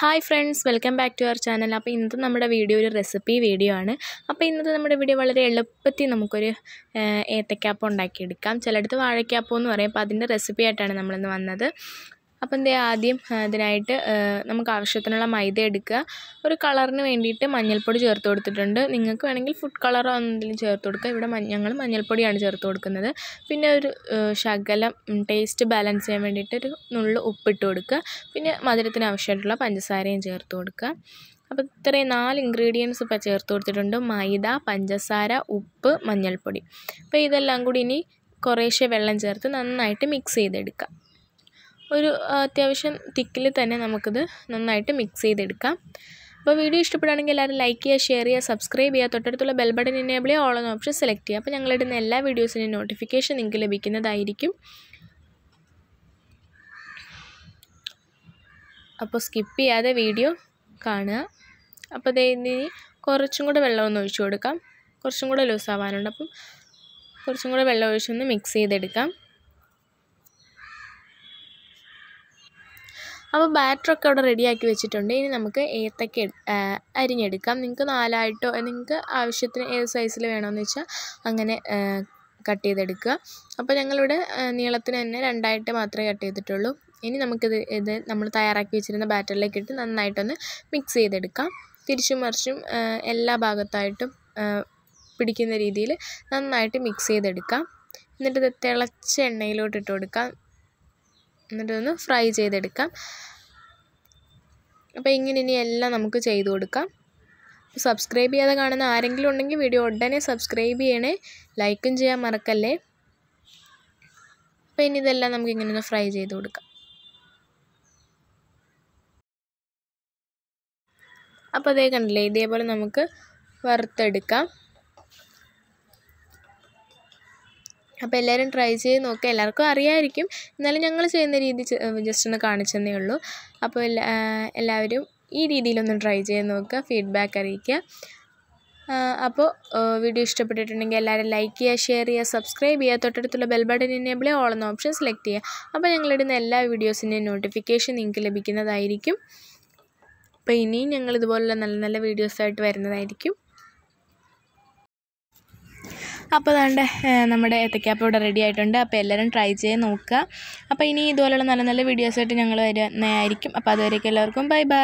hi friends welcome back to our channel അപ്പോൾ ഇന്നത്തെ നമ്മുടെ വീഡിയോ ഒരു റെസിപ്പി വീഡിയോ ആണ് അപ്പോൾ ഇന്നത്തെ നമ്മുടെ വീഡിയോ വളരെ എളുപ്പത്തിൽ നമുക്കൊരു ഏത്തക്കാപ്പം ഉണ്ടാക്കിയെടുക്കാം ചിലയിടത്ത് വാഴക്കാപ്പം എന്ന് പറയും അപ്പോൾ അതിൻ്റെ റെസിപ്പി ആയിട്ടാണ് നമ്മളിന്ന് വന്നത് അപ്പോൾ എന്താ ആദ്യം അതിനായിട്ട് നമുക്ക് ആവശ്യത്തിനുള്ള മൈദ എടുക്കുക ഒരു കളറിന് വേണ്ടിയിട്ട് മഞ്ഞൾപ്പൊടി ചേർത്ത് കൊടുത്തിട്ടുണ്ട് നിങ്ങൾക്ക് വേണമെങ്കിൽ ഫുഡ് കളറോ എന്തെങ്കിലും ചേർത്ത് കൊടുക്കുക ഇവിടെ ഞങ്ങൾ മഞ്ഞൾപ്പൊടിയാണ് ചേർത്ത് കൊടുക്കുന്നത് പിന്നെ ഒരു ശകലം ടേസ്റ്റ് ബാലൻസ് ചെയ്യാൻ വേണ്ടിയിട്ട് ഒരു നുള്ളു ഉപ്പിട്ട് കൊടുക്കുക പിന്നെ മധുരത്തിന് ആവശ്യമായിട്ടുള്ള പഞ്ചസാരയും ചേർത്ത് കൊടുക്കുക അപ്പോൾ ഇത്രയും നാല് ഇൻഗ്രീഡിയൻസ് ഇപ്പോൾ ചേർത്ത് കൊടുത്തിട്ടുണ്ട് മൈദ പഞ്ചസാര ഉപ്പ് മഞ്ഞൾപ്പൊടി അപ്പോൾ ഇതെല്ലാം കൂടി ഇനി കുറേശ്ശെ വെള്ളം ചേർത്ത് നന്നായിട്ട് മിക്സ് ചെയ്തെടുക്കുക ഒരു അത്യാവശ്യം തിക്കിൽ തന്നെ നമുക്കിത് നന്നായിട്ട് മിക്സ് ചെയ്തെടുക്കാം അപ്പോൾ വീഡിയോ ഇഷ്ടപ്പെടുകയാണെങ്കിൽ എല്ലാവരും ലൈക്ക് ചെയ്യുക ഷെയർ ചെയ്യുക സബ്സ്ക്രൈബ് ചെയ്യുക തൊട്ടടുത്തുള്ള ബെൽ ബട്ടൺ ചെയ്യുക ഓൾ എന്ന ഓപ്ഷൻ സെലക്ട് ചെയ്യുക അപ്പോൾ ഞങ്ങളിടുന്ന എല്ലാ വീഡിയോസിൻ്റെയും നോട്ടിഫിക്കേഷൻ നിങ്ങൾക്ക് ലഭിക്കുന്നതായിരിക്കും അപ്പോൾ സ്കിപ്പ് ചെയ്യാതെ വീഡിയോ കാണുക അപ്പോൾ അതേ ഇനി കുറച്ചും കൂടെ ഒന്ന് ഒഴിച്ചു കൊടുക്കാം കുറച്ചും കൂടെ ലൂസ് ആവാനുണ്ട് അപ്പം കുറച്ചും കൂടെ വെള്ളം ഒഴിച്ചൊന്ന് മിക്സ് ചെയ്തെടുക്കാം അപ്പോൾ ബാറ്ററൊക്കെ അവിടെ റെഡിയാക്കി വെച്ചിട്ടുണ്ട് ഇനി നമുക്ക് ഏത്തക്ക അരിഞ്ഞെടുക്കാം നിങ്ങൾക്ക് നാലായിട്ടോ നിങ്ങൾക്ക് ആവശ്യത്തിന് ഏത് സൈസിൽ വേണമെന്ന് വെച്ചാൽ അങ്ങനെ കട്ട് ചെയ്തെടുക്കുക അപ്പോൾ ഞങ്ങളിവിടെ നീളത്തിന് തന്നെ രണ്ടായിട്ട് മാത്രമേ കട്ട് ചെയ്തിട്ടുള്ളൂ ഇനി നമുക്കിത് ഇത് നമ്മൾ തയ്യാറാക്കി വെച്ചിരുന്ന ബാറ്ററിലേക്ക് ഇട്ട് നന്നായിട്ടൊന്ന് മിക്സ് ചെയ്തെടുക്കാം തിരിച്ചും മറിച്ചും എല്ലാ ഭാഗത്തായിട്ടും പിടിക്കുന്ന രീതിയിൽ നന്നായിട്ട് മിക്സ് ചെയ്തെടുക്കാം എന്നിട്ട് ഇത് തിളച്ച എണ്ണയിലോട്ട് ഇട്ട് കൊടുക്കാം എന്നിട്ടൊന്ന് ഫ്രൈ ചെയ്തെടുക്കാം അപ്പോൾ ഇങ്ങനെ ഇനി എല്ലാം നമുക്ക് ചെയ്തു കൊടുക്കാം സബ്സ്ക്രൈബ് ചെയ്യാതെ കാണുന്ന ആരെങ്കിലും ഉണ്ടെങ്കിൽ വീഡിയോ ഉടനെ സബ്സ്ക്രൈബ് ചെയ്യണേ ലൈക്കും ചെയ്യാൻ മറക്കല്ലേ അപ്പോൾ ഇനി ഇതെല്ലാം നമുക്ക് ഇങ്ങനെ ഒന്ന് ഫ്രൈ ചെയ്ത് കൊടുക്കാം അപ്പോൾ അതേ കണ്ടില്ലേ ഇതേപോലെ നമുക്ക് വറുത്തെടുക്കാം അപ്പോൾ എല്ലാവരും ട്രൈ ചെയ്ത് നോക്കുക എല്ലാവർക്കും അറിയാമായിരിക്കും എന്നാലും ഞങ്ങൾ ചെയ്യുന്ന രീതി ജസ്റ്റ് ഒന്ന് കാണിച്ചെന്നേ ഉള്ളൂ അപ്പോൾ എല്ലാവരും ഈ രീതിയിലൊന്ന് ട്രൈ ചെയ്ത് നോക്കുക ഫീഡ്ബാക്ക് അറിയിക്കുക അപ്പോൾ വീഡിയോ ഇഷ്ടപ്പെട്ടിട്ടുണ്ടെങ്കിൽ എല്ലാവരും ലൈക്ക് ചെയ്യുക ഷെയർ ചെയ്യുക സബ്സ്ക്രൈബ് ചെയ്യുക തൊട്ടടുത്തുള്ള ബെൽ ബട്ടൺ എനേബിൾ ഓൾ എന്ന ഓപ്ഷൻ സെലക്ട് ചെയ്യുക അപ്പോൾ ഞങ്ങളിടുന്ന എല്ലാ വീഡിയോസിൻ്റെയും നോട്ടിഫിക്കേഷൻ നിങ്ങൾക്ക് ലഭിക്കുന്നതായിരിക്കും അപ്പോൾ ഇനിയും ഞങ്ങൾ ഇതുപോലുള്ള നല്ല നല്ല വീഡിയോസായിട്ട് വരുന്നതായിരിക്കും അപ്പോൾ അതുകൊണ്ട് നമ്മുടെ ഏത്തക്കാപ്പം ഇവിടെ റെഡി ആയിട്ടുണ്ട് അപ്പോൾ എല്ലാവരും ട്രൈ ചെയ്ത് നോക്കുക അപ്പോൾ ഇനി ഇതുപോലുള്ള നല്ല നല്ല വീഡിയോസായിട്ട് ഞങ്ങൾ വരുന്നതായിരിക്കും അപ്പോൾ അതുവരേക്കും എല്ലാവർക്കും ബൈ ബൈ